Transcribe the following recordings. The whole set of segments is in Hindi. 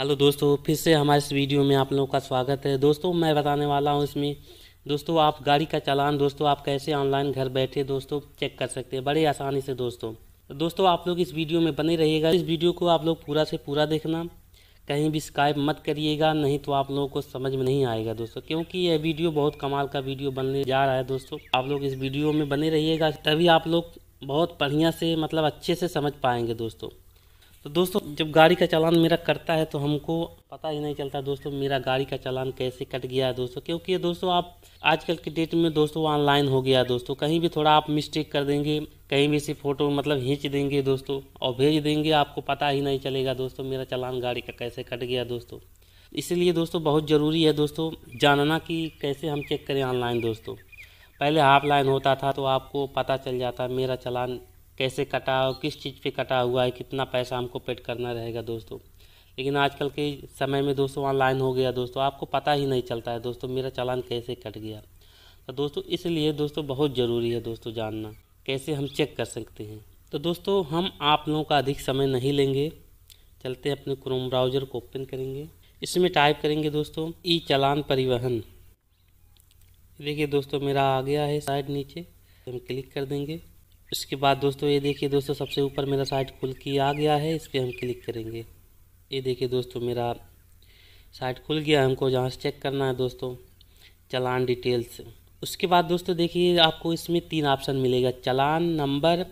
हेलो दोस्तों फिर से हमारे इस वीडियो में आप लोगों का स्वागत है दोस्तों मैं बताने वाला हूँ इसमें दोस्तों आप गाड़ी का चालान दोस्तों आप कैसे ऑनलाइन घर बैठे दोस्तों चेक कर सकते हैं बड़े आसानी से दोस्तों तो दोस्तों आप लोग इस वीडियो में बने रहिएगा इस वीडियो को आप लोग पूरा से पूरा देखना कहीं भी स्काइप मत करिएगा नहीं तो आप लोगों को समझ में नहीं आएगा दोस्तों क्योंकि यह वीडियो बहुत कमाल का वीडियो बनने जा रहा है दोस्तों आप लोग इस वीडियो में बने रहिएगा तभी आप लोग बहुत बढ़िया से मतलब अच्छे से समझ पाएंगे दोस्तों तो दोस्तों जब गाड़ी का चालान मेरा करता है तो हमको पता ही नहीं चलता दोस्तों मेरा गाड़ी का चालान कैसे कट गया है दोस्तों क्योंकि दोस्तों आप आजकल के डेट में दोस्तों ऑनलाइन हो गया दोस्तों कहीं भी थोड़ा आप मिस्टेक कर देंगे कहीं भी से फ़ोटो मतलब खींच देंगे दोस्तों और भेज देंगे आपको पता ही नहीं चलेगा दोस्तों मेरा चालान गाड़ी का कैसे कट गया दोस्तों इसीलिए दोस्तों बहुत ज़रूरी है दोस्तों जानना कि कैसे हम चेक करें ऑनलाइन दोस्तों पहले ऑफलाइन होता था तो आपको पता चल जाता मेरा चालान कैसे कटा हो किस चीज़ पे कटा हुआ है कितना पैसा हमको पेड करना रहेगा दोस्तों लेकिन आजकल के समय में दोस्तों ऑनलाइन हो गया दोस्तों आपको पता ही नहीं चलता है दोस्तों मेरा चालान कैसे कट गया तो दोस्तों इसलिए दोस्तों बहुत ज़रूरी है दोस्तों जानना कैसे हम चेक कर सकते हैं तो दोस्तों हम आप लोगों का अधिक समय नहीं लेंगे चलते अपने क्रोम ब्राउज़र को ओपन करेंगे इसमें टाइप करेंगे दोस्तों ई चलान परिवहन देखिए दोस्तों मेरा आ गया है साइड नीचे हम क्लिक कर देंगे इसके बाद दोस्तों ये देखिए दोस्तों सबसे ऊपर मेरा साइट खुल के आ गया है इस पर हम क्लिक करेंगे ये देखिए दोस्तों मेरा साइट खुल गया हमको जहाँ से चेक करना है दोस्तों चलान डिटेल्स उसके बाद दोस्तों देखिए आपको इसमें तीन ऑप्शन मिलेगा चलान नंबर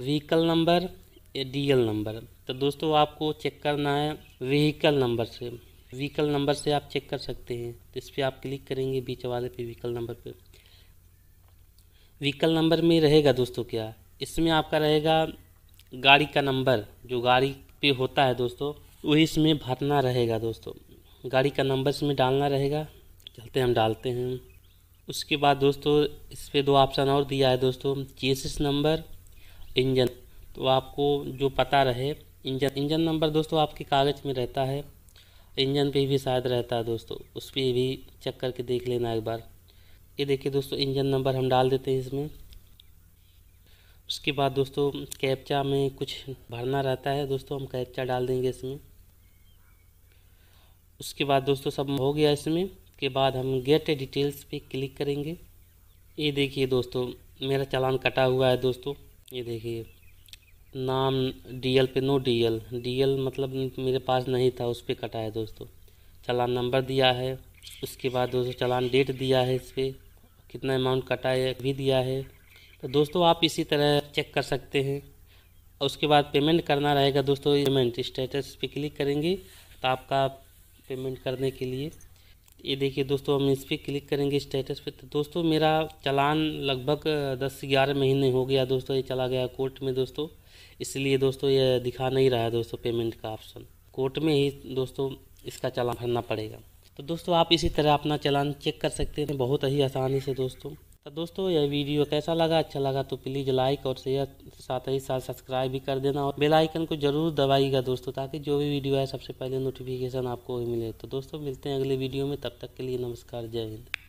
व्हीकल नंबर या डीएल नंबर तो दोस्तों आपको चेक करना है व्हीकल नंबर से व्हीकल नंबर से आप चेक कर सकते हैं तो इस पर आप क्लिक करेंगे बीच वाले पे व्हीकल नंबर पे व्हीकल नंबर में रहेगा दोस्तों क्या इसमें आपका रहेगा गाड़ी का नंबर जो गाड़ी पे होता है दोस्तों वही इसमें भरना रहेगा दोस्तों गाड़ी का नंबर इसमें डालना रहेगा चलते हम डालते हैं उसके बाद दोस्तों इस पर दो ऑप्शन और दिया है दोस्तों चेसिस नंबर इंजन तो आपको जो पता रहे इंजन इंजन नंबर दोस्तों आपके कागज़ में रहता है इंजन पे भी शायद रहता है दोस्तों उस पर भी चेक करके देख लेना एक बार ये देखिए दोस्तों इंजन नंबर हम डाल देते हैं इसमें उसके बाद दोस्तों कैप्चा में कुछ भरना रहता है दोस्तों हम कैप्चा डाल देंगे इसमें उसके बाद दोस्तों सब हो गया इसमें के बाद हम गेट डिटेल्स पे क्लिक करेंगे ये देखिए दोस्तों मेरा चालान कटा हुआ है दोस्तों ये देखिए नाम डीएल पे नो डीएल डीएल मतलब मेरे पास नहीं था उस पर कटा है दोस्तों चालान नंबर दिया है उसके बाद दोस्तों चालान डेट दिया है इस पर कितना अमाउंट कटा है भी दिया है तो दोस्तों आप इसी तरह चेक कर सकते हैं उसके बाद पेमेंट करना रहेगा दोस्तों पेमेंट स्टेटस पे क्लिक करेंगे तो आपका पेमेंट करने के लिए ये देखिए दोस्तों हम इस पर क्लिक करेंगे स्टेटस पे तो दोस्तों मेरा चलान लगभग दस ग्यारह महीने हो गया दोस्तों ये चला गया कोर्ट में दोस्तों इसलिए दोस्तों ये दिखा नहीं रहा है दोस्तों पेमेंट का ऑप्शन कोर्ट में ही दोस्तों इसका चलान भरना पड़ेगा तो दोस्तों आप इसी तरह अपना चलान चेक कर सकते हैं बहुत ही आसानी से दोस्तों तो दोस्तों यह वीडियो कैसा लगा अच्छा लगा तो प्लीज़ लाइक और शेयर साथ ही साथ सब्सक्राइब भी कर देना और बेल आइकन को जरूर दबाइएगा दोस्तों ताकि जो भी वीडियो है सबसे पहले नोटिफिकेशन आपको मिले तो दोस्तों मिलते हैं अगले वीडियो में तब तक के लिए नमस्कार जय हिंद